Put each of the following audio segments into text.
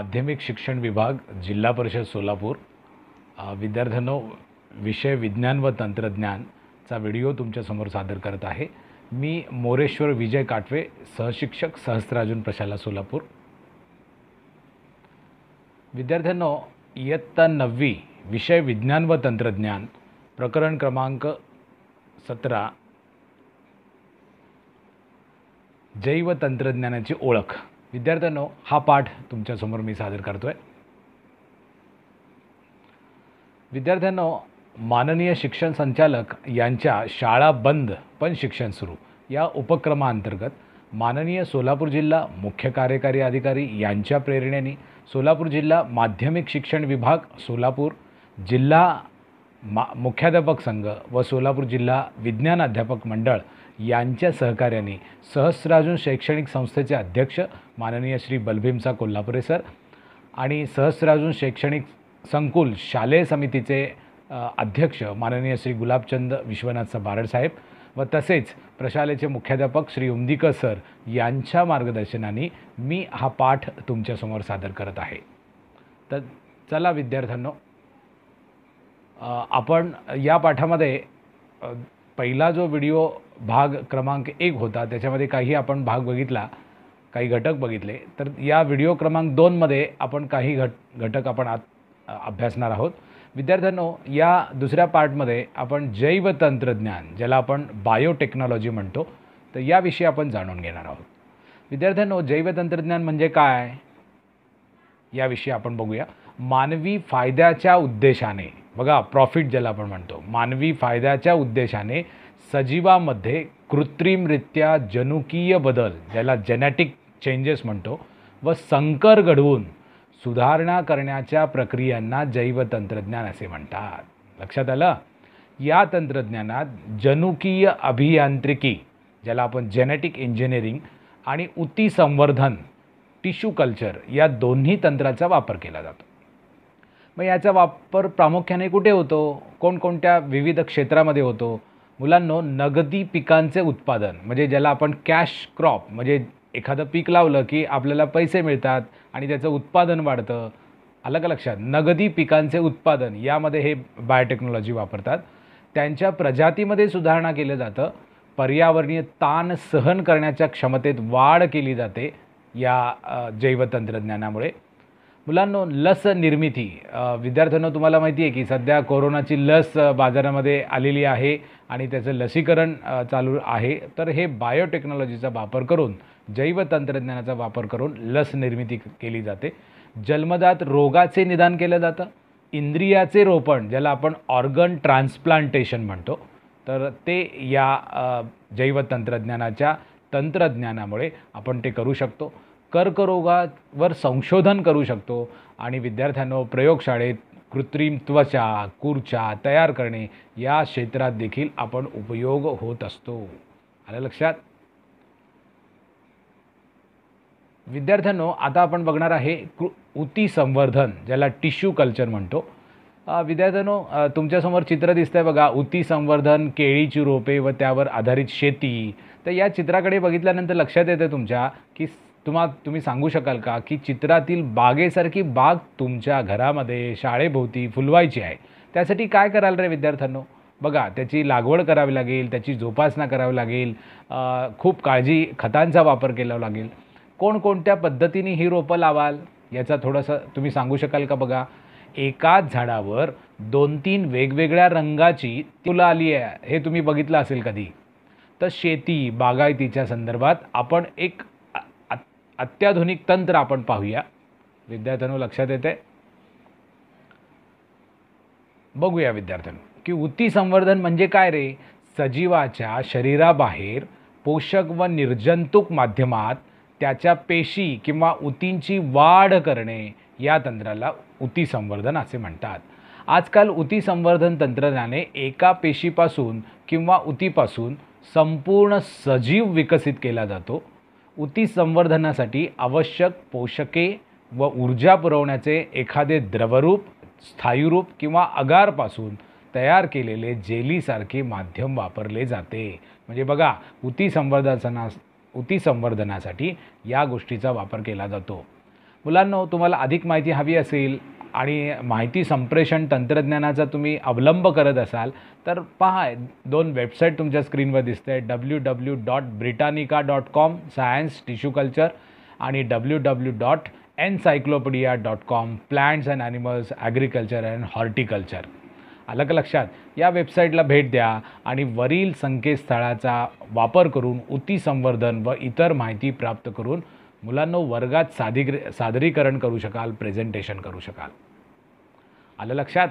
माध्यमिक शिक्षण विभाग जिल्हा परिषद सोलापूर विद्यार्थ्यांनो विषय विज्ञान व तंत्रज्ञानचा व्हिडिओ तुमच्यासमोर सादर करत आहे मी मोरेश्वर विजय काटवे सहशिक्षक सहस्राजून प्रशाला सोलापूर विद्यार्थ्यांनो इयत्ता नववी विषय विज्ञान व तंत्रज्ञान प्रकरण क्रमांक सतरा जैव तंत्रज्ञानाची ओळख विद्यार्थ्यांनो हा पाठ तुमच्यासमोर मी सादर करतो आहे विद्यार्थ्यांनो माननीय शिक्षण संचालक यांच्या शाळा बंद पण शिक्षण सुरू या उपक्रमाअंतर्गत माननीय सोलापूर जिल्हा मुख्य कार्यकारी अधिकारी यांच्या प्रेरणेने सोलापूर जिल्हा माध्यमिक शिक्षण विभाग सोलापूर जिल्हा मा मुख्याध्यापक संघ व सोलापूर जिल्हा विज्ञान अध्यापक मंडळ यांच्या सहकार्याने सहस्राजून शैक्षणिक संस्थेचे अध्यक्ष माननीय श्री बलभीमसा कोल्हापुरे सर आणि सहस्रार्जुन शैक्षणिक संकुल शालेय समितीचे अध्यक्ष माननीय श्री गुलाबचंद विश्वनाथ बारड साहेब व तसेच प्रशालेचे मुख्याध्यापक श्री उमदीकर सर यांच्या मार्गदर्शनाने मी हा पाठ तुमच्यासमोर सादर करत आहे तर चला विद्यार्थ्यांनो आपण या पाठामध्ये पहिला जो व्हिडिओ भाग क्रमांक एक होता त्याच्यामध्ये काही आपण भाग बघितला काही घटक बघितले तर या व्हिडिओ क्रमांक दोनमध्ये आपण काही घट घटक आपण आत अभ्यासणार आहोत विद्यार्थ्यांनो या दुसऱ्या पार्टमध्ये आपण जैवतंत्रज्ञान ज्याला आपण बायोटेक्नॉलॉजी म्हणतो तर याविषयी आपण जाणून घेणार आहोत विद्यार्थ्यांनो जैवतंत्रज्ञान म्हणजे काय याविषयी आपण बघूया मानवी फायद्याच्या उद्देशाने बघा प्रॉफिट ज्याला आपण म्हणतो मानवी फायद्याच्या उद्देशाने सजीवामध्ये कृत्रिमरित्या जनुकीय बदल ज्याला जेनेटिक चेंजेस म्हणतो व संकर घडवून सुधारणा करण्याच्या प्रक्रियांना जैवतंत्रज्ञान असे म्हणतात लक्षात आलं या तंत्रज्ञानात जनुकीय अभियांत्रिकी ज्याला आपण जेनेटिक इंजिनिअरिंग आणि उती संवर्धन टिश्यू कल्चर या दोन्ही तंत्राचा वापर केला जातो मग याचा वापर प्रामुख्याने कुठे होतो कोणकोणत्या विविध क्षेत्रामध्ये होतो मुलांनो नगदी पिकांचे उत्पादन म्हणजे ज्याला आपण कॅश क्रॉप म्हणजे एखादं पीक लावलं की आपल्याला पैसे मिळतात आणि त्याचं उत्पादन वाढतं अलग लक्षात नगदी पिकांचे उत्पादन यामध्ये हे बायोटेक्नॉलॉजी वापरतात त्यांच्या प्रजातीमध्ये सुधारणा केलं जातं पर्यावरणीय ताण सहन करण्याच्या क्षमतेत वाढ केली जाते या जैवतंत्रज्ञानामुळे मुलांनो लस निर्मिती विद्यार्थ्यांना तुम्हाला माहिती आहे की सध्या कोरोनाची लस बाजारामध्ये आलेली आहे आणि त्याचं लसीकरण चालू आहे तर हे बायोटेक्नॉलॉजीचा वापर करून जैवतंत्रज्ञानाचा वापर करून लस निर्मिती केली जाते जन्मदात रोगाचे निदान केलं जातं इंद्रियाचे रोपण ज्याला आपण ऑर्गन ट्रान्सप्लांटेशन म्हणतो तर ते या जैवतंत्रज्ञानाच्या तंत्रज्ञानामुळे आपण ते करू शकतो कर्करोगावर संशोधन करू शकतो आणि विद्यार्थ्यांनो प्रयोगशाळेत कृत्रिम त्वचा कुर्चा तयार करणे या क्षेत्रात देखील आपण उपयोग होत असतो आलं लक्षात विद्यार्थ्यांनो आता आपण बघणार आहे कृ उती संवर्धन ज्याला टिश्यू कल्चर म्हणतो विद्यार्थ्यांनो तुमच्यासमोर चित्र दिसतंय बघा उती संवर्धन केळीची रोपे व त्यावर आधारित शेती तर या चित्राकडे बघितल्यानंतर लक्षात येतं तुमच्या की तुम्हा तुम्ही सांगू शकाल का की चित्रातील बागेसारखी बाग तुमच्या घरामध्ये शाळेभोवती फुलवायची आहे त्यासाठी काय कराल रे विद्यार्थ्यांनो बघा त्याची लागवड करावी लागेल त्याची जोपासना करावी लागेल खूप काळजी खतांचा वापर केला लागेल कोणकोणत्या पद्धतीने ही रोपं लावाल याचा थोडंसं तुम्ही सांगू शकाल का बघा एकाच झाडावर दोन तीन वेगवेगळ्या रंगाची तुला आली आहे हे तुम्ही बघितलं असेल कधी तर शेती बागायतीच्या संदर्भात आपण एक अत्याधुनिक तंत्र आपण पाहूया विद्यार्थ्यांनो लक्षात येते बघूया विद्यार्थ्यांनो की उती संवर्धन म्हणजे काय रे सजीवाच्या शरीराबाहेर पोषक व निर्जंतुक माध्यमात त्याच्या पेशी किंवा उतींची वाढ करणे या तंत्राला उती संवर्धन असे म्हणतात आजकाल उती संवर्धन तंत्रज्ञाने एका पेशीपासून किंवा उतीपासून संपूर्ण सजीव विकसित केला जातो उती संवर्धनासाठी आवश्यक पोषके व ऊर्जा पुरवण्याचे एखादे द्रवरूप स्थायूरूप किंवा अगारपासून तयार केलेले जेलीसारखे माध्यम वापरले जाते म्हणजे बघा उती संवर्धना उती संवर्धनासाठी या गोष्टीचा वापर केला जातो मुलांनो तुम्हाला अधिक माहिती हवी असेल आणि माहिती संप्रेषण तंत्रज्ञानाचा तुम्ही अवलंब करत असाल तर पहा दोन वेबसाईट तुमच्या स्क्रीनवर दिसते W W dot Britannica dot com science tissue culture आणि W W dot encyclopedia dot com plants and animals agriculture and horticulture आलं का लक्षात या वेबसाईटला भेट द्या आणि वरील संकेतस्थळाचा वापर करून उती संवर्धन व इतर माहिती प्राप्त करून मुलांनो वर्गात साधी सादरीकरण करू शकाल प्रेझेंटेशन करू शकाल आलं लक्षात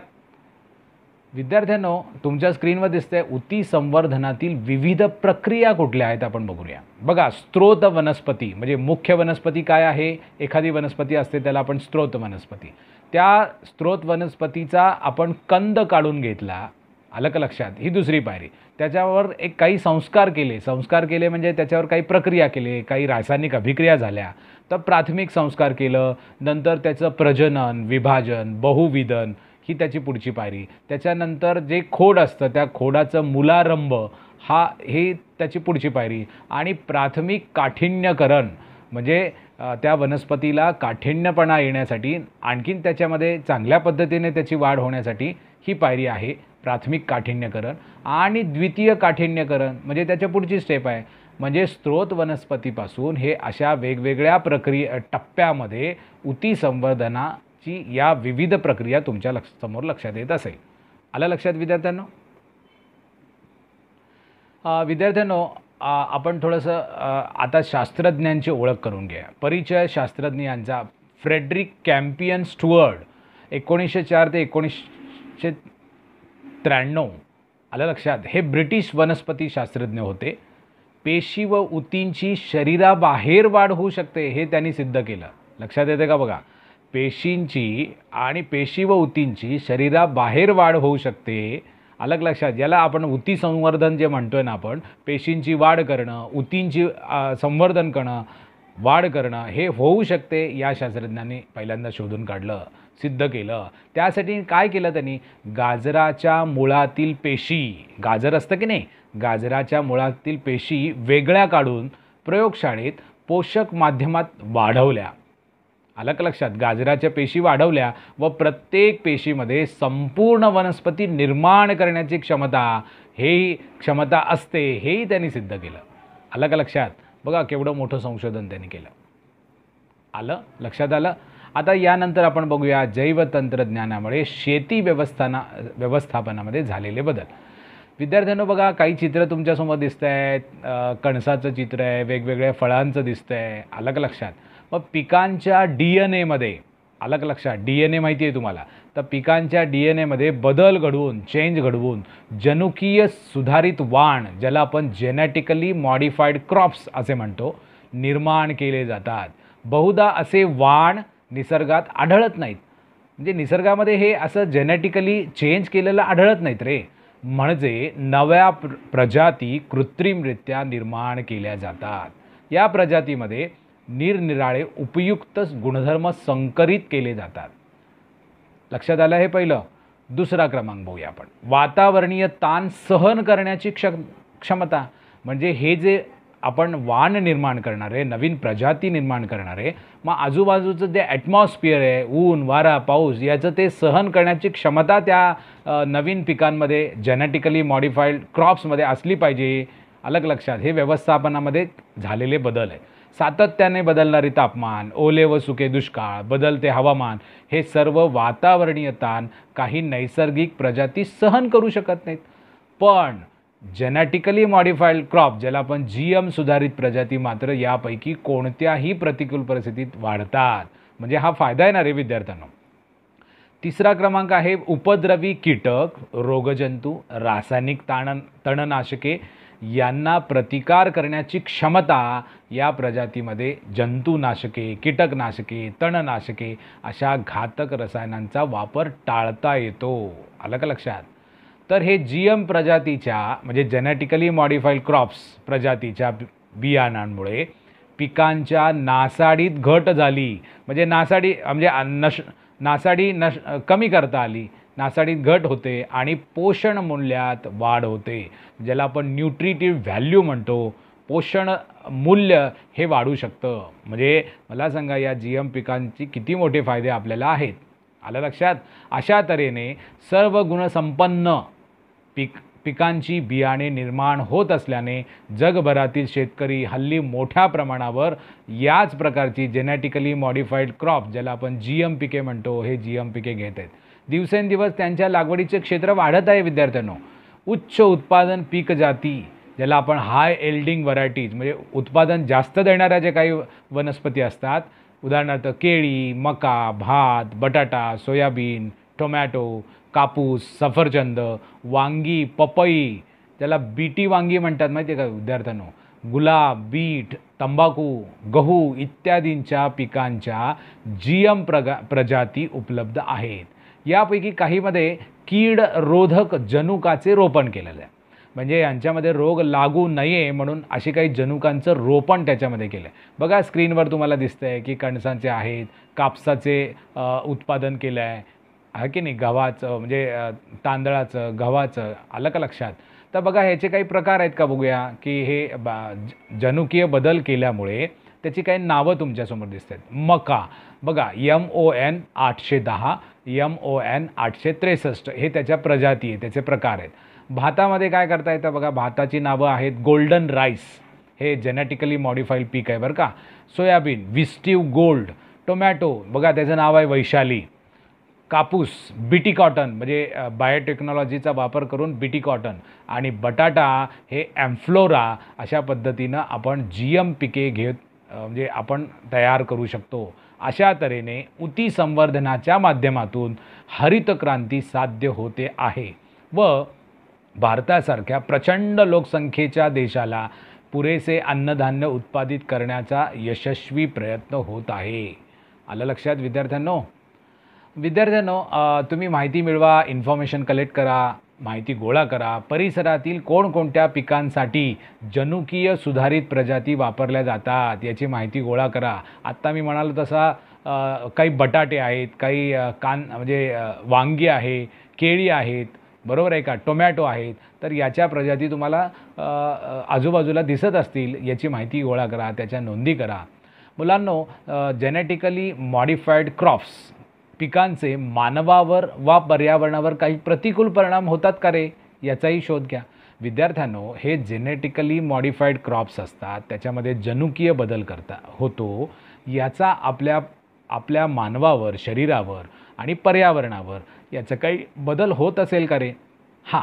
विद्यार्थ्यांनो तुमच्या स्क्रीनवर दिसते उती संवर्धनातील विविध प्रक्रिया कुठल्या आहेत आपण बघूया बघा स्त्रोत वनस्पती म्हणजे मुख्य वनस्पती काय आहे एखादी वनस्पती असते त्याला आपण स्त्रोत वनस्पती त्या स्त्रोत वनस्पतीचा आपण कंद काढून घेतला आलं का लक्षात ही दुसरी पायरी त्याच्यावर एक काही संस्कार केले संस्कार केले म्हणजे त्याच्यावर काही प्रक्रिया केले काही रासायनिक अभिक्रिया झाल्या तर प्राथमिक संस्कार केलं नंतर त्याचं प्रजनन विभाजन बहुविधन ही त्याची पुढची पायरी त्याच्यानंतर जे खोड असतं त्या खोडाचं मुलारंभ हा ही त्याची पुढची पायरी आणि प्राथमिक काठिण्यकरण म्हणजे त्या वनस्पतीला काठिण्यपणा येण्यासाठी आणखीन त्याच्यामध्ये चांगल्या पद्धतीने त्याची वाढ होण्यासाठी ही पायरी आहे प्राथमिक काठिण्यकरण आणि द्वितीय काठिण्यकरण म्हणजे त्याच्या पुढची स्टेप आहे म्हणजे स्त्रोत वनस्पतीपासून हे अशा वेगवेगळ्या प्रक्रिया टप्प्यामध्ये उती संवर्धनाची या विविध प्रक्रिया तुमच्या लक्ष समोर लक्षात येत असेल आलं लक्षात विद्यार्थ्यांनो विद्यार्थ्यांनो आपण थोडंसं आता शास्त्रज्ञांची ओळख करून घ्या परिचय शास्त्रज्ञांचा फ्रेडरिक कॅम्पियन स्टुअर्ड एकोणीसशे चार ते एकोणीसशे त्र्याण्णव आलं लक्षात हे ब्रिटिश शास्त्रज्ञ होते पेशी व उतींची शरीराबाहेर वाढ होऊ शकते हे त्यांनी सिद्ध केलं लक्षात येते का बघा पेशींची आणि पेशी व उतींची शरीराबाहेर वाढ होऊ शकते अलग लक्षात ज्याला आपण उती संवर्धन जे म्हणतोय ना आपण पेशींची वाढ करणं उतींची संवर्धन करणं वाढ करणं हे होऊ शकते या शास्त्रज्ञांनी पहिल्यांदा शोधून काढलं सिद्ध केलं त्यासाठी काय केलं त्यांनी गाजराच्या मुळातील पेशी गाजर असतं की नाही गाजराच्या मुळातील पेशी वेगळ्या काढून प्रयोगशाळेत पोषक माध्यमात वाढवल्या आलं का लक्षात गाजराच्या पेशी वाढवल्या व प्रत्येक पेशीमध्ये संपूर्ण वनस्पती निर्माण करण्याची क्षमता हेही क्षमता असते हेही त्यांनी सिद्ध केलं आलं का लक्षात बघा केवढं मोठं संशोधन त्यांनी केलं आलं लक्षात आलं आता यानंतर आपण बघूया जैवतंत्रज्ञानामुळे शेती व्यवस्थाना व्यवस्थापनामध्ये झालेले बदल विद्यार्थ्यांनो बघा काही चित्र तुमच्यासमोर दिसत आहेत कणसाचं चित्र आहे वेगवेगळ्या फळांचं दिसतं आहे अलग लक्षात मग पिकांच्या डी एन एमध्ये अलग लक्षात डी एन ए माहिती आहे तुम्हाला तर पिकांच्या डी एन एमध्ये बदल घडवून चेंज घडवून जनुकीय सुधारित वाण ज्याला आपण जेनेटिकली मॉडिफाईड क्रॉप्स असे म्हणतो निर्माण केले जातात बहुधा असे वाण निसर्गात आढळत नाहीत म्हणजे निसर्गामध्ये हे असं जेनेटिकली चेंज केलेलं आढळत नाहीत रे म्हणजे नव्या प्र प्रजाती कृत्रिमरित्या निर्माण केल्या जातात या प्रजातीमध्ये निरनिराळे उपयुक्त गुणधर्म संकरित केले जातात लक्षात आलं हे पहिलं दुसरा क्रमांक बघूया आपण वातावरणीय ताण सहन करण्याची क्ष क्षमता म्हणजे हे जे आपण वाण निर्माण करणारे नवीन प्रजाती निर्माण करणारे मग आजूबाजूचं जे ॲटमॉस्फिअर आहे ऊन वारा पाऊस याचं ते सहन करण्याची क्षमता त्या नवीन पिकांमध्ये जेनेटिकली मॉडिफाईड क्रॉप्समध्ये असली पाहिजे अलग लक्षात हे व्यवस्थापनामध्ये झालेले बदल आहे सातत्याने बदलणारे तापमान ओले व सुके दुष्काळ बदलते हवामान हे सर्व वातावरणीय ताण काही नैसर्गिक प्रजाती सहन करू शकत नाहीत पण जेनेटिकली मॉडिफाईड क्रॉप ज्याला आपण जी एम सुधारित प्रजाती मात्र यापैकी कोणत्याही प्रतिकूल परिस्थितीत वाढतात म्हणजे हा फायदा येणार आहे विद्यार्थ्यांना तिसरा क्रमांक आहे उपद्रवी कीटक रोगजंतू रासायनिक ताण तणनाशके यांना प्रतिकार करण्याची क्षमता या प्रजातीमध्ये जंतुनाशके कीटकनाशके तणनाशके अशा घातक रसायनांचा वापर टाळता येतो आलं का लक्षात तर हे जी एम प्रजातीच्या म्हणजे जेनेटिकली मॉडिफाईड क्रॉप्स प्रजातीच्या बियाणांमुळे पिकांच्या नासाडीत घट झाली म्हणजे नासाडी म्हणजे नश नासाडी नश कमी करता आली नासाडीत घट होते आणि पोषण मूल्यात वाढ होते ज्याला आपण न्यूट्रिटिव्ह व्हॅल्यू म्हणतो पोषण मूल्य हे वाढू शकतं म्हणजे मला सांगा या जी एम पिकांची किती मोठे फायदे आपल्याला आहेत आलं लक्षात अशा तऱ्हेने सर्व गुणसंपन्न पिक पिकांची बियाणे निर्माण होत असल्याने जगभरातील शेतकरी हल्ली मोठ्या प्रमाणावर याच प्रकारची जेनेटिकली मॉडिफाईड क्रॉप ज्याला आपण जी एम पिके म्हणतो हे जी एम पिके घेत आहेत दिवसेंदिवस त्यांच्या लागवडीचे क्षेत्र वाढत आहे विद्यार्थ्यांनो उच्च उत्पादन पीक जाती ज्याला आपण हाय एल्डिंग व्हरायटीज म्हणजे उत्पादन जास्त देणाऱ्या ज्या काही वनस्पती असतात उदाहरणार्थ केळी मका भात बटाटा सोयाबीन टोमॅटो कापूस सफरचंद वांगी पपई त्याला बीटी वांगी म्हणतात माहिती आहे का विद्यार्थ्यांनो गुलाब बीट तंबाखू गहू इत्यादींच्या पिकांच्या जी एम प्रगा प्रजाती उपलब्ध आहेत यापैकी काहीमध्ये कीड रोधक जनुकाचे रोपण केलेलं आहे म्हणजे यांच्यामध्ये रोग लागू नये म्हणून अशी काही जनुकांचं रोपण त्याच्यामध्ये केलं आहे बघा स्क्रीनवर तुम्हाला दिसतं आहे की कणसांचे आहेत कापसाचे उत्पादन केलं आहे आहे की नाही गव्हाचं म्हणजे तांदळाचं गव्हाचं आलं का लक्षात तर बघा ह्याचे काही प्रकार आहेत का बघूया की हे बा जनुकीय बदल केल्यामुळे त्याची काही नावं तुमच्यासमोर दिसत आहेत मका बघा यम ओ एन आठशे दहा यम ओ एन आठशे त्रेसष्ट हे त्याच्या प्रजाती आहे त्याचे प्रकार आहेत भातामध्ये काय करता येतं बघा भाताची नावं आहेत गोल्डन राईस हे जेनेटिकली मॉडिफाईड पीक आहे बरं का सोयाबीन विस्टीव गोल्ड टोमॅटो बघा त्याचं नाव आहे वैशाली कापूस बीटी कॉटन म्हणजे बायोटेक्नॉलॉजीचा वापर करून बीटी कॉटन आणि बटाटा हे ॲम्फ्लोरा अशा पद्धतीनं आपण जी एम पिके घेत म्हणजे आपण तयार करू शकतो अशा तऱ्हेने उती संवर्धनाच्या माध्यमातून हरितक्रांती साध्य होते आहे व भारतासारख्या प्रचंड लोकसंख्येच्या देशाला पुरेसे अन्नधान्य उत्पादित करण्याचा यशस्वी प्रयत्न होत आहे आलं लक्षात विद्यार्थ्यांनो विद्यार्थ्यांनो तुम्ही माहिती मिळवा इन्फॉर्मेशन कलेक्ट करा माहिती गोळा करा परिसरातील कोणकोणत्या पिकांसाठी जनुकीय सुधारित प्रजाती वापरल्या जातात याची माहिती गोळा करा आत्ता मी म्हणालो तसा काही बटाटे आहेत काही कान म्हणजे वांगी आहे केळी आहेत बरोबर आहे का टोमॅटो आहेत तर याच्या प्रजाती तुम्हाला आजूबाजूला दिसत असतील याची माहिती गोळा करा त्याच्या नोंदी करा मुलांनो जेनेटिकली मॉडिफाईड क्रॉप्स पिकांचे मानवावर वा पर्यावरणावर काही प्रतिकूल परिणाम होतात का रे याचाही शोध घ्या विद्यार्थ्यांनो हे जेनेटिकली मॉडिफाईड क्रॉप्स असतात त्याच्यामध्ये जनुकीय बदल करता होतो याचा आपल्या आपल्या मानवावर शरीरावर आणि पर्यावरणावर याचा काही बदल होत असेल का रे हां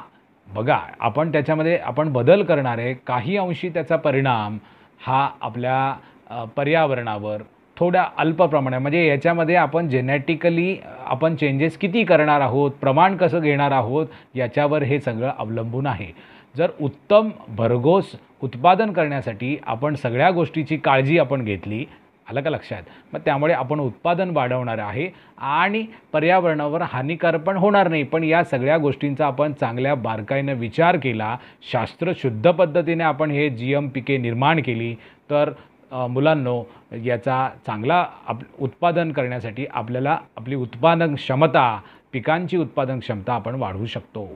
बघा आपण त्याच्यामध्ये आपण बदल करणारे काही अंशी त्याचा परिणाम हा आपल्या पर्यावरणावर थोड्या अल्प प्रमाणात म्हणजे याच्यामध्ये आपण जेनेटिकली आपण चेंजेस किती करणार आहोत प्रमाण कसं घेणार आहोत याच्यावर हे सगळं अवलंबून आहे जर उत्तम भरघोस उत्पादन करण्यासाठी आपण सगळ्या गोष्टीची काळजी आपण घेतली आलं का लक्षात मग त्यामुळे आपण उत्पादन वाढवणार आहे आणि पर्यावरणावर हानिकारक पण होणार नाही पण या सगळ्या गोष्टींचा आपण चांगल्या बारकाईनं विचार केला शास्त्रशुद्ध पद्धतीने आपण हे जी एम पिके निर्माण केली तर मुलांनो याचा चांगला आप उत्पादन करण्यासाठी आपल्याला आपली उत्पादन क्षमता पिकांची उत्पादन क्षमता आपण वाढवू शकतो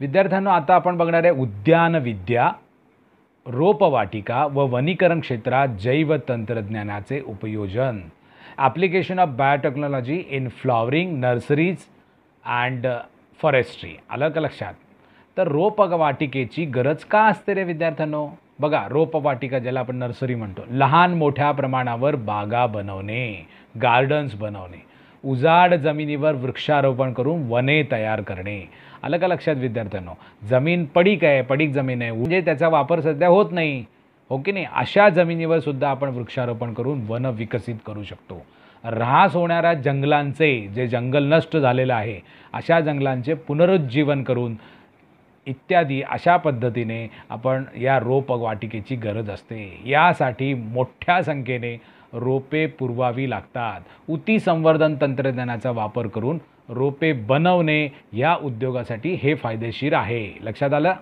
विद्यार्थ्यांना आता आपण बघणार आहे उद्यानविद्या रोपवाटिका व वनीकरण क्षेत्रात जैव तंत्रज्ञानाचे उपयोजन application of biotechnology in flowering nurseries and forestry आलं का लक्षात तर रोपवाटिकेची गरज का असते रे विद्यार्थ्यांनो बघा रोपवाटिका ज्याला आपण नर्सरी म्हणतो लहान मोठ्या प्रमाणावर बागा बनवणे गार्डन्स बनवणे उजाड जमिनीवर वृक्षारोपण करून वने तयार करणे आलं का लक्षात विद्यार्थ्यांनो जमीन पडीक आहे पडीक जमीन आहे म्हणजे त्याचा वापर सध्या होत नाही हो की नाही अशा जमिनीवर सुद्धा आपण वृक्षारोपण करून वन विकसित करू शकतो ऱ्हास होणाऱ्या जंगलांचे जे जंगल नष्ट झालेलं आहे अशा जंगलांचे पुनरुज्जीवन करून इत्यादी अशा पद्धतीने आपण या रोपवाटिकेची गरज असते यासाठी मोठ्या संख्येने रोपे पुरवावी लागतात उती संवर्धन तंत्रज्ञानाचा वापर करून रोपे बनवणे या उद्योगासाठी हे फायदेशीर आहे लक्षात आलं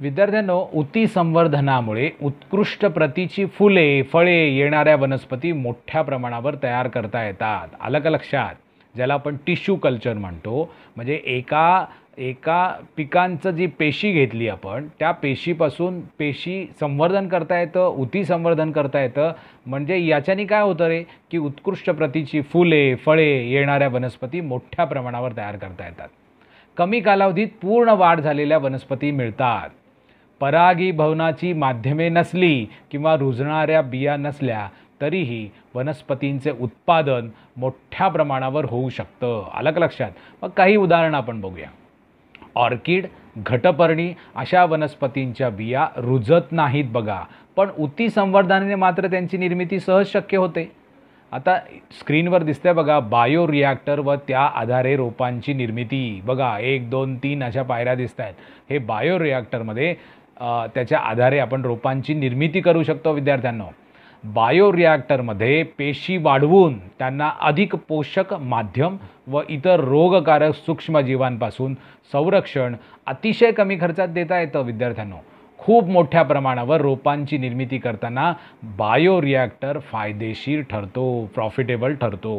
विद्यार्थ्यांनो उती संवर्धनामुळे उत्कृष्ट प्रतीची फुले फळे येणाऱ्या वनस्पती मोठ्या प्रमाणावर तयार करता येतात आलं का लक्षात ज्याला आपण टिश्यू कल्चर म्हणतो म्हणजे एका एका पिकांचं जी पेशी घेतली आपण त्या पेशीपासून पेशी संवर्धन करता येतं उती संवर्धन करता येतं म्हणजे याच्याने काय होतं रे की उत्कृष्ट प्रतीची फुले फळे येणाऱ्या वनस्पती मोठ्या प्रमाणावर तयार करता येतात कमी कालावधीत पूर्ण वाढ झालेल्या वनस्पती मिळतात परागी भवनाची माध्यमे नसली किंवा रुजणाऱ्या बिया नसल्या तरीही वनस्पतींचे उत्पादन मोठ्या प्रमाणावर होऊ शकतं अलग लक्षात मग काही उदाहरणं आपण बघूया ऑर्किड घटपर्णी अशा वनस्पतींच्या बिया रुजत नाहीत बघा पण उती संवर्धनाने मात्र त्यांची निर्मिती सहज शक्य होते आता स्क्रीनवर दिसतंय बघा बायो रिॲक्टर व त्या आधारे रोपांची निर्मिती बघा एक दोन तीन अशा पायऱ्या दिसत आहेत हे बायो रिॲक्टरमध्ये त्याच्या आधारे आपण रोपांची निर्मिती करू शकतो विद्यार्थ्यांना बायोरिॲक्टरमध्ये पेशी वाढवून त्यांना अधिक पोषक माध्यम व इतर रोगकारक सूक्ष्मजीवांपासून संरक्षण अतिशय कमी खर्चात देता येतं विद्यार्थ्यांनो खूप मोठ्या प्रमाणावर रोपांची निर्मिती करताना बायोरिॲक्टर फायदेशीर ठरतो प्रॉफिटेबल ठरतो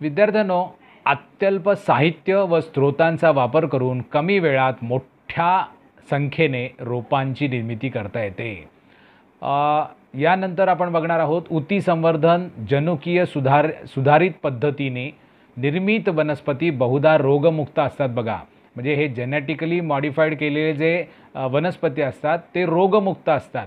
विद्यार्थ्यांनो अत्यल्प साहित्य व स्रोतांचा वापर करून कमी वेळात मोठ्या संख्येने रोपांची निर्मिती करता येते यानंतर आपण बघणार आहोत उती संवर्धन जनुकीय सुधार सुधारित पद्धतीने निर्मित वनस्पती बहुधा रोगमुक्त असतात बघा म्हणजे हे जेनेटिकली मॉडिफाईड केलेले जे वनस्पती असतात ते रोगमुक्त असतात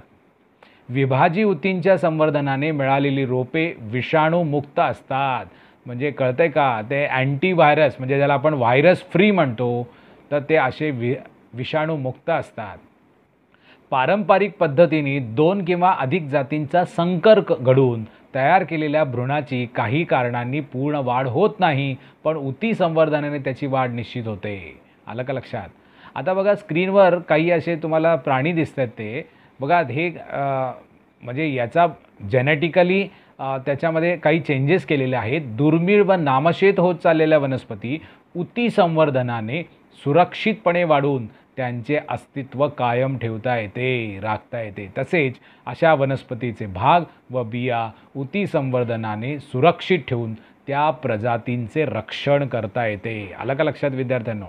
विभाजी उतींच्या संवर्धनाने मिळालेली रोपे विषाणूमुक्त असतात म्हणजे कळतंय का ते अँटीव्हायरस म्हणजे ज्याला आपण व्हायरस फ्री म्हणतो तर ते असे वि विषाणूमुक्त असतात पारंपरिक पद्धतीने दोन किंवा अधिक जातींचा संकर्क घडवून तयार केलेल्या भ्रूणाची काही कारणांनी पूर्ण वाढ होत नाही पण उती संवर्धनाने त्याची वाढ निश्चित होते आलं का लक्षात आता बघा स्क्रीनवर काही असे तुम्हाला प्राणी दिसत आहेत ते बघा हे म्हणजे याचा जेनेटिकली त्याच्यामध्ये काही चेंजेस केलेले आहेत दुर्मिळ व नामशेत होत चाललेल्या वनस्पती उती संवर्धनाने सुरक्षितपणे वाढून त्यांचे अस्तित्व कायम ठेवता येते राखता येते तसेच अशा वनस्पतीचे भाग व बिया उती संवर्धनाने सुरक्षित ठेवून त्या प्रजातींचे रक्षण करता येते आलं का लक्षात विद्यार्थ्यांनो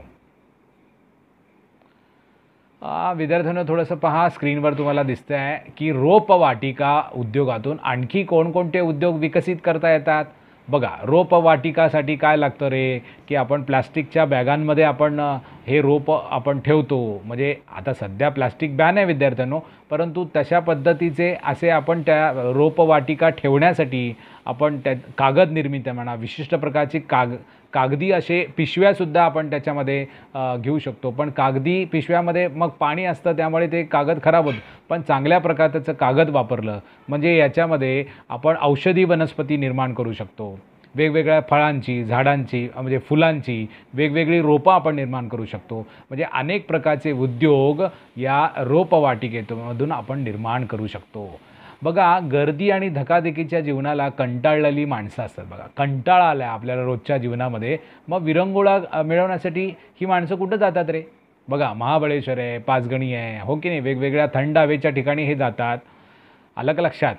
विद्यार्थ्यांना थोडंसं पहा स्क्रीनवर तुम्हाला दिसतं आहे की रोपवाटिका उद्योगातून आणखी कोणकोणते उद्योग विकसित करता येतात बघा रोपवाटिकासाठी काय लागतं रे की आपण प्लास्टिकच्या बॅगांमध्ये आपण हे रोप आपण ठेवतो म्हणजे आता सध्या प्लास्टिक बॅन आहे विद्यार्थ्यांनो परंतु तशा पद्धतीचे असे आपण त्या रोपवाटिका ठेवण्यासाठी आपण त्या कागद निर्मिती म्हणा विशिष्ट प्रकारची काग कागदी असे पिशव्यासुद्धा आपण त्याच्यामध्ये घेऊ शकतो पण कागदी पिशव्यामध्ये मग पाणी असतं त्यामुळे ते कागद खराब होत पण चांगल्या प्रकारचं कागद वापरलं म्हणजे याच्यामध्ये आपण औषधी वनस्पती निर्माण करू शकतो वेगवेगळ्या फळांची झाडांची म्हणजे फुलांची वेगवेगळी रोपं आपण निर्माण करू शकतो म्हणजे अनेक प्रकारचे उद्योग या रोपवाटिकेतून आपण निर्माण करू शकतो बघा गर्दी आणि धकाधकीच्या जीवनाला कंटाळलेली माणसं असतात बघा कंटाळा आला आहे आपल्याला रोजच्या जीवनामध्ये मग विरंगुळा मिळवण्यासाठी ही माणसं कुठं जातात रे बघा महाबळेश्वर आहे पाचगणी आहे हो की नाही वेगवेगळ्या थंड हवेच्या ठिकाणी हे जातात आलं लक्षात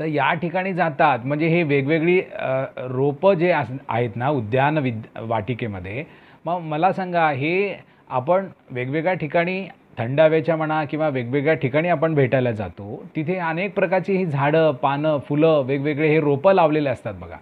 तर या ठिकाणी जातात म्हणजे हे वेगवेगळी रोपं जे अस आहेत ना उद्यान विद वाटिकेमध्ये मग मला सांगा हे आपण वेगवेगळ्या ठिकाणी थंड हवेच्या म्हणा किंवा वेगवेगळ्या ठिकाणी आपण भेटायला जातो तिथे अनेक प्रकारची ही झाडं पानं फुलं वेगवेगळे हे रोपं लावलेले असतात बघा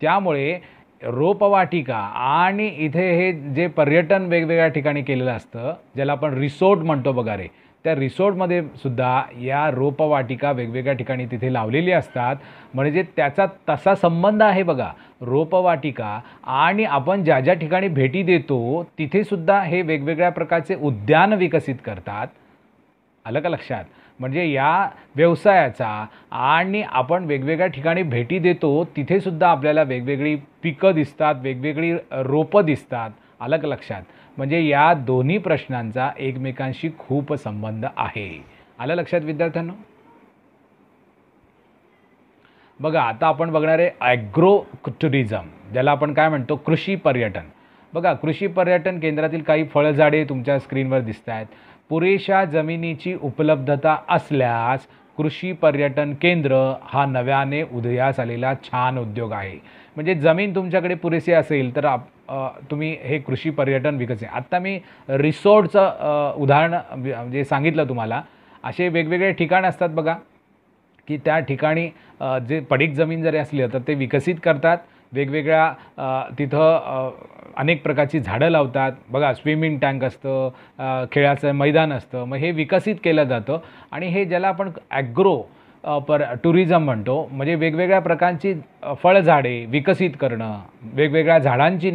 त्यामुळे रोपवाटिका आणि इथे हे जे पर्यटन वेगवेगळ्या ठिकाणी केलेलं असतं ज्याला आपण रिसोर्ट म्हणतो बघा रे त्या रिसॉर्टमध्ये सुद्धा या रोपवाटिका वेगवेगळ्या ठिकाणी तिथे लावलेली असतात म्हणजे त्याचा तसा संबंध आहे बघा रोपवाटिका आणि आपण ज्या ज्या ठिकाणी भेटी देतो तिथेसुद्धा हे वेगवेगळ्या प्रकारचे उद्यान विकसित करतात आलं का लक्षात म्हणजे या व्यवसायाचा आणि आपण वेगवेगळ्या ठिकाणी भेटी देतो तिथेसुद्धा आपल्याला वेगवेगळी पिकं दिसतात वेगवेगळी रोपं दिसतात आलं का लक्षात म्हणजे या दोन्ही प्रश्नांचा एकमेकांशी खूप संबंध आहे आलं लक्षात विद्यार्थ्यांनो बघा आता आपण बघणार आहे ॲग्रो टुरिझम ज्याला आपण काय म्हणतो कृषी पर्यटन बघा कृषी पर्यटन केंद्रातील काही फळझाडे तुमच्या स्क्रीनवर दिसत आहेत पुरेशा जमिनीची उपलब्धता असल्यास कृषी पर्यटन केंद्र हा नव्याने उदयास आलेला छान उद्योग आहे म्हणजे जमीन तुमच्याकडे पुरेशी असेल तर आप तुम्ही हे कृषी पर्यटन विकसित आत्ता मी रिसोर्टचं उदाहरण म्हणजे सांगितलं तुम्हाला असे वेगवेगळे ठिकाण असतात बघा की त्या ठिकाणी जे पडीक जमीन जरी असली तर ते विकसित करतात वेगवेगळ्या तिथं अनेक प्रकारची झाडं लावतात बघा स्विमिंग टँक असतं खेळाचं मैदान असतं मग हे विकसित केलं जातं आणि हे ज्याला आपण ॲग्रो पर टुरिझम म्हणतो म्हणजे वेगवेगळ्या प्रकारची फळझाडे विकसित करणं वेगवेगळ्या झाडांची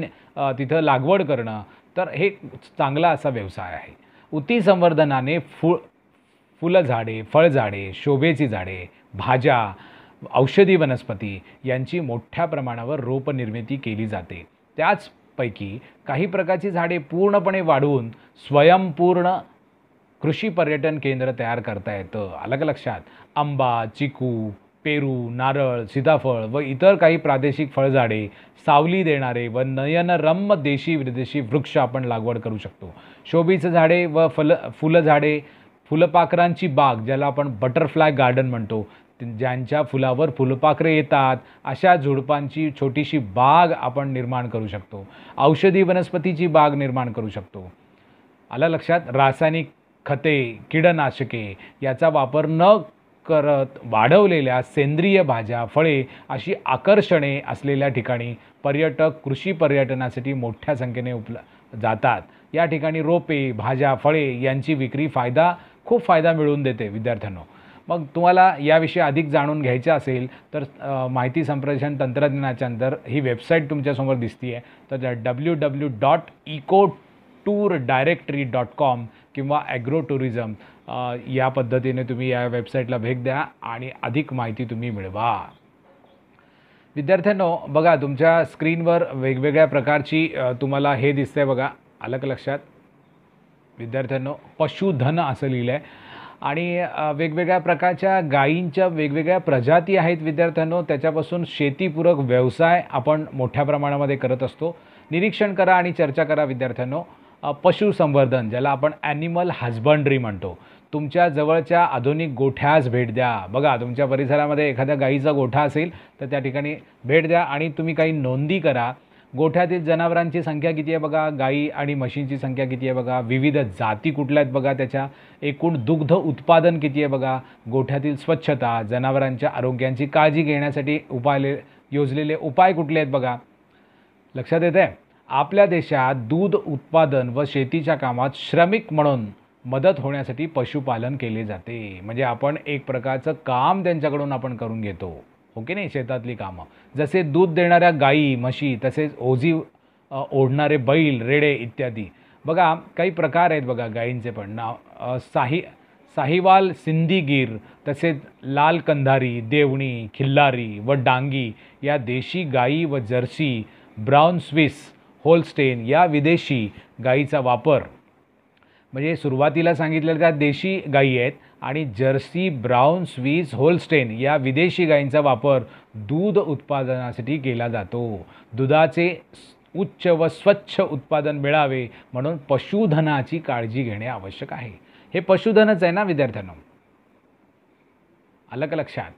तिथं लागवड करणं तर हे चांगला असा व्यवसाय आहे उती संवर्धनाने फुळ फुलझाडे फळझाडे शोभेची झाडे भाज्या औषधी वनस्पती यांची मोठ्या प्रमाणावर रोपनिर्मिती केली जाते त्याचपैकी काही प्रकारची झाडे पूर्णपणे वाढवून स्वयंपूर्ण कृषी पर्यटन केंद्र तयार करता येतं अलग लक्षात आंबा चिकू पेरू नारळ सीताफळ व इतर काही प्रादेशिक फळझाडे सावली देणारे व नयनरम्य देशी विदेशी वृक्ष आपण लागवड करू शकतो शोभीचं झाडे व फल फुलझाडे फुलपाखरांची बाग ज्याला आपण बटरफ्लाय गार्डन म्हणतो ज्यांच्या फुलावर फुलपाखरे येतात अशा झुडपांची छोटीशी बाग आपण निर्माण करू शकतो औषधी वनस्पतीची बाग निर्माण करू शकतो आलं लक्षात रासायनिक खते कीडनाशके याचा वापर न करत वाढवलेल्या सेंद्रिय भाज्या फळे अशी आकर्षणे असलेल्या ठिकाणी पर्यटक कृषी पर्यटनासाठी मोठ्या संख्येने उपल जातात या ठिकाणी रोपे भाज्या फळे यांची विक्री फायदा खूप फायदा मिळवून देते विद्यार्थ्यांना मग तुम्हाला याविषयी अधिक जाणून घ्यायचे असेल तर माहिती संप्रेषण तंत्रज्ञानाच्या अंतर ही वेबसाईट तुमच्यासमोर दिसते आहे तर W W dot eco tour directory dot com किंवा ॲग्रो टुरिझम या पद्धतीने तुम्ही या वेबसाईटला भेट द्या आणि अधिक माहिती तुम्ही मिळवा विद्यार्थ्यांनो बघा तुमच्या स्क्रीनवर वेगवेगळ्या प्रकारची तुम्हाला हे दिसतंय बघा अलग लक्षात विद्यार्थ्यांनो पशुधन असं लिहिलं आहे आणि वेगवेगळ्या प्रकारच्या गायींच्या वेगवेगळ्या प्रजाती आहेत विद्यार्थ्यांनो त्याच्यापासून शेतीपूरक व्यवसाय आपण मोठ्या प्रमाणामध्ये करत असतो निरीक्षण करा आणि चर्चा करा विद्यार्थ्यांनो पशुसंवर्धन ज्याला आपण ॲनिमल हजबंड्री म्हणतो तुमच्या जवळच्या आधुनिक गोठ्यास भेट द्या बघा तुमच्या परिसरामध्ये एखाद्या गाईचा गोठा असेल तर त्या ठिकाणी भेट द्या आणि तुम्ही काही नोंदी करा गोठ्यातील जनावरांची संख्या किती आहे बघा गाई आणि म्हशींची संख्या किती आहे बघा विविध जाती कुठल्या आहेत बघा त्याच्या एकूण दुग्ध उत्पादन किती आहे बघा गोठ्यातील स्वच्छता जनावरांच्या आरोग्यांची काळजी घेण्यासाठी उपाय योजलेले उपाय कुठले आहेत बघा लक्षात येत आहे आपल्या देशात दूध उत्पादन व शेतीच्या कामात श्रमिक म्हणून मदत होण्यासाठी पशुपालन केले जाते म्हणजे आपण एक प्रकारचं काम त्यांच्याकडून आपण करून घेतो ओके नाही शेतातली कामं जसे दूध देणाऱ्या गाई म्हशी तसेच ओझी ओढणारे बैल रेडे इत्यादी बघा काही प्रकार आहेत बघा गायींचे पण नाव साही साहिवाल सिंधीगीर तसेच लाल कंधारी देवणी खिल्लारी व डांगी या देशी गाई व जर्सी ब्राऊन स्विस होलस्टेन या विदेशी गाईचा वापर म्हणजे सुरुवातीला सांगितलेलं त्या देशी गायी आहेत आणि जर्सी ब्राऊन स्वीस होलस्टेन या विदेशी गायींचा वापर दूध उत्पादनासाठी केला जातो दुधाचे उच्च व स्वच्छ उत्पादन मिळावे म्हणून पशुधनाची काळजी घेणे आवश्यक आहे हे पशुधनच आहे ना विद्यार्थ्यांना अलग लक्षात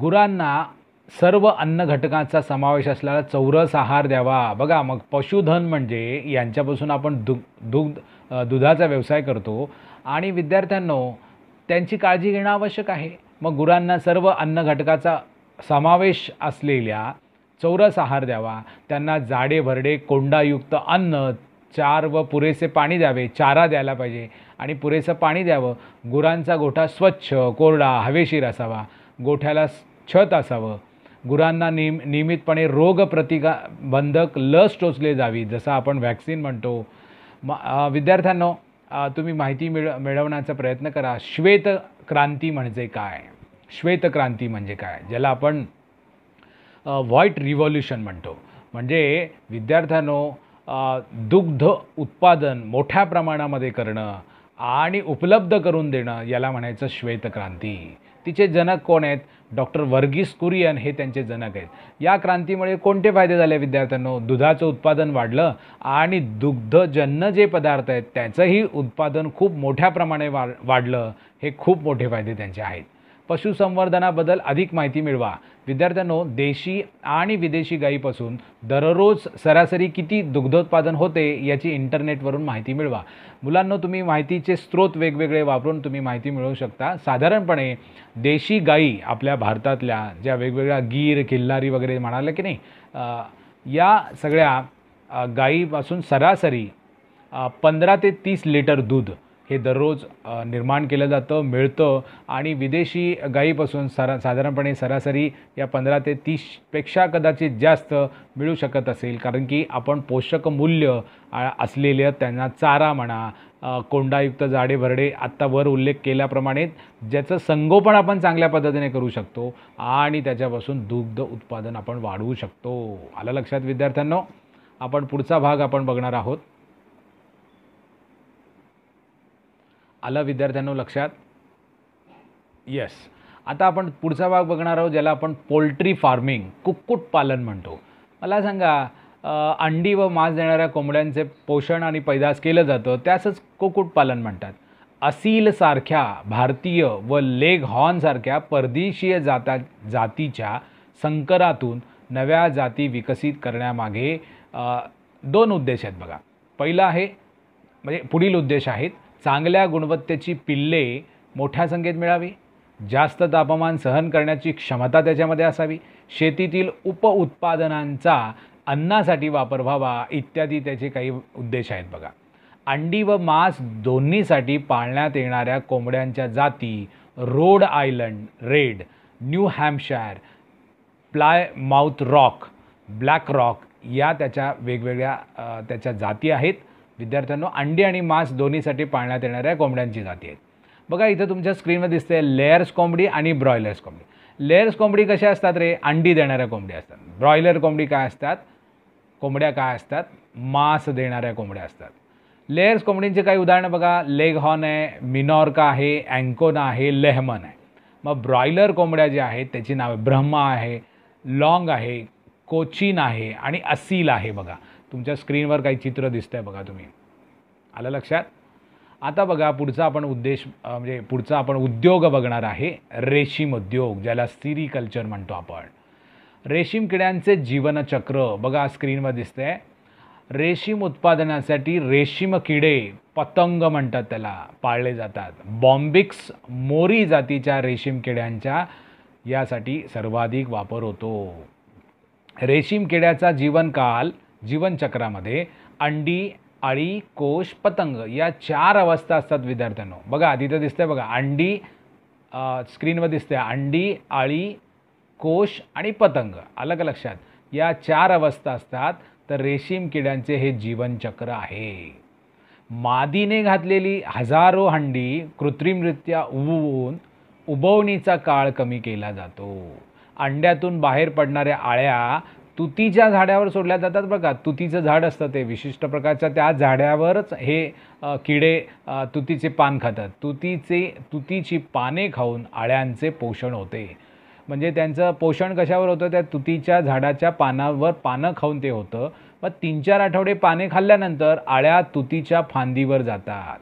गुरांना सर्व अन्न घटकांचा समावेश असलेला चौरस आहार द्यावा बघा मग पशुधन म्हणजे यांच्यापासून आपण दु दुग्ध दुधाचा व्यवसाय करतो आणि विद्यार्थ्यांनो त्यांची काळजी घेणं आवश्यक आहे मग गुरांना सर्व अन्न घटकाचा समावेश असलेल्या चौरस आहार द्यावा त्यांना जाडे भरडे कोंडायुक्त अन्न चार व पुरेसे पाणी द्यावे चारा द्यायला पाहिजे आणि पुरेसं पाणी द्यावं गुरांचा गोठा स्वच्छ कोरडा हवेशीर असावा गोठ्याला छत असावं गुरांना नियम नियमितपणे रोगप्रतिबंधक लस टोचले जावी जसं आपण व्हॅक्सिन म्हणतो म विद्यार्थ्यांनो तुम्ही माहिती मिळ मिळवण्याचा प्रयत्न करा श्वेत क्रांती म्हणजे काय श्वेत क्रांती म्हणजे काय ज्याला आपण व्हाईट रिव्हॉल्युशन म्हणतो म्हणजे विद्यार्थ्यांनो दुग्ध उत्पादन मोठ्या प्रमाणामध्ये करणं आणि उपलब्ध करून देणं याला म्हणायचं श्वेतक्रांती तिचे जनक कोण आहेत डॉक्टर वर्गीस कुरियन हे त्यांचे जनक आहेत या क्रांतीमुळे कोणते फायदे झाले विद्यार्थ्यांनो दुधाचं उत्पादन वाढलं आणि दुग्धजन्य जे पदार्थ आहेत त्याचंही उत्पादन खूप मोठ्या प्रमाणे वाढ वाढलं हे खूप मोठे फायदे त्यांचे आहेत पशुसंवर्धनाबद्दल अधिक माहिती मिळवा विद्यार्थ्यांनो देशी आणि विदेशी गायीपासून दररोज सरासरी किती दुग्धोत्पादन होते याची इंटरनेटवरून माहिती मिळवा मुलांनो तुम्ही माहितीचे स्रोत वेगवेगळे वापरून तुम्ही माहिती मिळवू शकता साधारणपणे देशी गायी आपल्या भारतातल्या ज्या वेगवेगळ्या गीर किल्लारी वगैरे म्हणाल्या की नाही या सगळ्या गायीपासून सरासरी पंधरा ते तीस लिटर दूध हे दररोज निर्माण केलं जातं मिळतं आणि विदेशी गाईपासून सरा साधारणपणे सरासरी या पंधरा ते तीसपेक्षा कदाचित जास्त मिळू शकत असेल कारण की आपण पोषक मूल्य असलेल्या त्यांना चारा म्हणा कोंडायुक्त जाडे भरडे आत्ता वर उल्लेख केल्याप्रमाणे ज्याचं संगोपन आपण चांगल्या पद्धतीने करू शकतो आणि त्याच्यापासून दुग्ध उत्पादन आपण वाढवू शकतो आलं लक्षात विद्यार्थ्यांनो आपण पुढचा भाग आपण बघणार आहोत आलं विद्यार्थ्यांनो लक्षात येस आता आपण पुढचा भाग बघणार आहोत ज्याला आपण पोल्ट्री फार्मिंग कुक्कुटपालन म्हणतो मला सांगा अंडी व मांस देणाऱ्या कोंबड्यांचे पोषण आणि पैदास केलं जातं त्यासच कुक्कुटपालन म्हणतात असीलसारख्या भारतीय व लेग हॉर्नसारख्या परदेशीय जाता जातीच्या संकरातून नव्या जाती विकसित करण्यामागे दोन उद्देश आहेत बघा पहिला आहे म्हणजे पुढील उद्देश आहेत चांगल्या गुणवत्तेची पिल्ले मोठ्या संख्येत मिळावी जास्त तापमान सहन करण्याची क्षमता त्याच्यामध्ये असावी शेतीतील उपउत्पादनांचा अन्नासाठी वापर व्हावा इत्यादी त्याचे काही उद्देश आहेत बघा अंडी व मांस दोन्हीसाठी पाळण्यात येणाऱ्या कोंबड्यांच्या जाती Rhode Island Red New Hampshire Plymouth Rock Black Rock या त्याच्या वेगवेगळ्या त्याच्या जाती आहेत विद्यार्थ्यांनो अंडी आणि मांस दोन्हीसाठी पाळण्यात येणाऱ्या कोंबड्यांची जाती आहेत बघा इथं तुमच्या स्क्रीनवर दिसते लेयर्स कोंबडी आणि ब्रॉयलर्स कोंबडी लेयर्स कोंबडी कशा असतात रे अंडी देणाऱ्या कोंबड्या असतात ब्रॉयलर कोंबडी काय असतात कोंबड्या काय असतात मांस देणाऱ्या कोंबड्या असतात लेयर्स कोंबडींचे काही उदाहरणं बघा लेगहॉर्न आहे मिनॉर्का आहे अँकोना आहे लेहमन आहे मग ब्रॉयलर कोंबड्या ज्या आहेत त्याची नावे ब्रह्मा आहे लॉंग आहे कोचिन आहे आणि असील आहे बघा तुमच्या स्क्रीनवर काही चित्र दिसतं आहे बघा तुम्ही आलं लक्षात आता बघा पुढचा आपण उद्देश म्हणजे पुढचा आपण उद्योग बघणार आहे रेशीम उद्योग ज्याला कल्चर म्हणतो आपण रेशीम किड्यांचे जीवनचक्र बघा स्क्रीनवर दिसतंय रेशीम उत्पादनासाठी रेशीम किडे पतंग म्हणतात त्याला पाळले जातात बॉम्बिक्स मोरी जातीच्या रेशीम किड्यांच्या यासाठी सर्वाधिक वापर होतो रेशीम किड्याचा जीवनकाल जीवनचक्रामध्ये अंडी आळी कोश पतंग या चार अवस्था असतात विद्यार्थ्यांनो बघा आधी तर दिसतंय बघा अंडी स्क्रीनवर दिसते अंडी आळी कोश आणि पतंग अलग लक्षात या चार अवस्था असतात तर रेशीम किड्यांचे हे जीवनचक्र आहे मादीने घातलेली हजारो हंडी कृत्रिमरित्या उबवून उबवणीचा काळ कमी केला जातो अंड्यातून बाहेर पडणाऱ्या आळ्या तुतीच्या झाडावर सोडल्या जातात बघा तुतीचं झाड असतं ते विशिष्ट प्रकारच्या त्या झाडावरच हे किडे तुतीचे पान खातात तुतीचे तुतीची पाने खाऊन आळ्यांचे पोषण होते म्हणजे त्यांचं पोषण कशावर होतं त्या तुतीच्या झाडाच्या पानावर पानं खाऊन ते होतं मग तीन चार आठवडे पाने खाल्ल्यानंतर आळ्या तुतीच्या फांदीवर जातात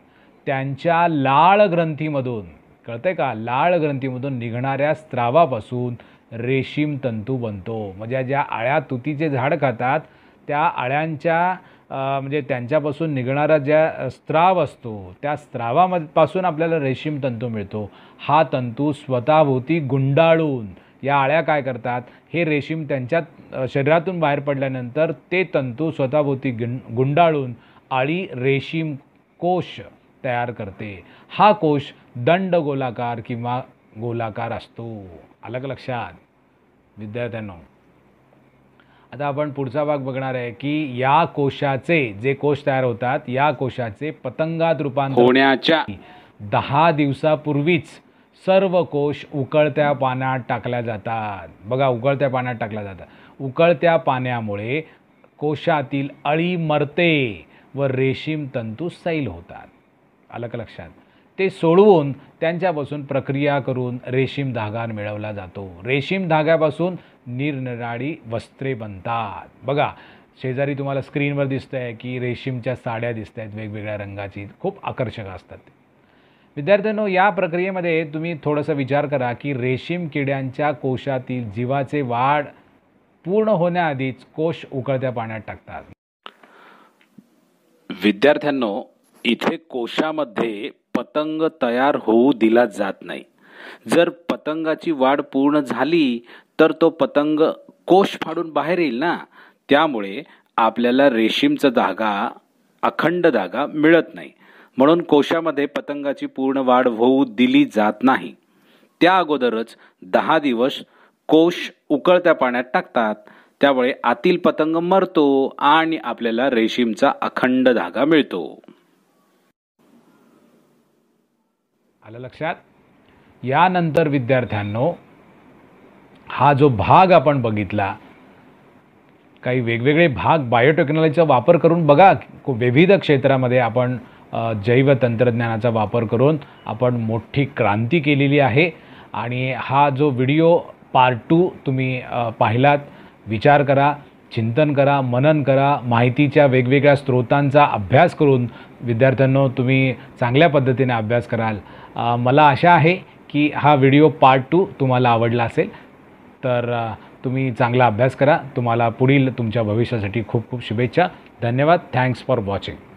त्यांच्या लाळ ग्रंथीमधून कळतंय का लाळ ग्रंथीमधून निघणाऱ्या स्त्रावापासून रेशीम तंतू बनतो म्हणजे ज्या आळ्या तुतीचे झाड खातात त्या आळ्यांच्या म्हणजे त्यांच्यापासून निघणारा ज्या स्त्राव असतो त्या स्त्रावामधपासून आपल्याला रेशीम तंतू मिळतो हा तंतू स्वतःभोवती गुंडाळून या आळ्या काय करतात हे रेशीम त्यांच्या शरीरातून बाहेर पडल्यानंतर ते तंतू स्वतःभोवती गिं गुंडाळून आळी रेशीम कोश तयार करते हा कोश दंड गोलाकार किंवा गोलाकार असतो अलग लक्षात विद्यार्थ्यांना आता आपण पुढचा भाग बघणार आहे की या कोशाचे जे कोश तयार होतात या कोशाचे पतंगात रूपांतर होण्याच्या दहा दिवसापूर्वीच सर्व कोश उकळत्या पाण्यात टाकल्या जातात बघा उकळत्या पाण्यात टाकल्या जातात उकळत्या पाण्यामुळे कोशातील अळी मरते व रेशीम तंतू सैल होतात आलं का लक्षात ते सोडवून त्यांच्यापासून प्रक्रिया करून रेशीम धागा मिळवला जातो रेशीम धाग्यापासून निरनिराळी वस्त्रे बनतात बघा शेजारी तुम्हाला स्क्रीनवर दिसतं आहे की रेशीमच्या साड्या दिसत आहेत वेगवेगळ्या रंगाची खूप आकर्षक असतात विद्यार्थ्यांनो या प्रक्रियेमध्ये तुम्ही थोडंसं विचार करा की रेशीम किड्यांच्या कोशातील जीवाचे वाढ पूर्ण होण्याआधीच कोश उकळत्या पाण्यात टाकतात विद्यार्थ्यांनो इथे कोशामध्ये पतंग तयार होऊ दिला जात नाही जर पतंगाची वाढ पूर्ण झाली तर तो पतंग कोश फाडून बाहेर येईल ना त्यामुळे आपल्याला रेशीमचा धागा अखंड धागा मिळत नाही म्हणून कोशामध्ये पतंगाची पूर्ण वाढ होऊ दिली जात नाही त्या अगोदरच दहा दिवस कोश उकळत्या पाण्यात टाकतात त्यामुळे आतील पतंग मरतो आणि आपल्याला रेशीमचा अखंड धागा मिळतो आलं लक्षात यानंतर विद्यार्थ्यांनो हा जो भाग आपण बघितला काही वेगवेगळे भाग बायोटेक्नॉलॉजीचा वापर करून बघा विविध क्षेत्रामध्ये आपण जैव तंत्रज्ञानाचा वापर करून आपण मोठी क्रांती केलेली आहे आणि हा जो व्हिडिओ पार्ट टू तुम्ही पाहिलात विचार करा चिंतन करा मनन करा माहितीच्या वेगवेगळ्या स्रोतांचा अभ्यास करून विद्यार्थ्यांनो तुम्ही चांगल्या पद्धतीने अभ्यास कराल मला आशा आहे की हा व्हिडिओ पार्ट टू तुम्हाला आवडला असेल तर तुम्ही चांगला अभ्यास करा तुम्हाला पुढील तुमच्या भविष्यासाठी खूप खूप शुभेच्छा धन्यवाद थँक्स फॉर वॉचिंग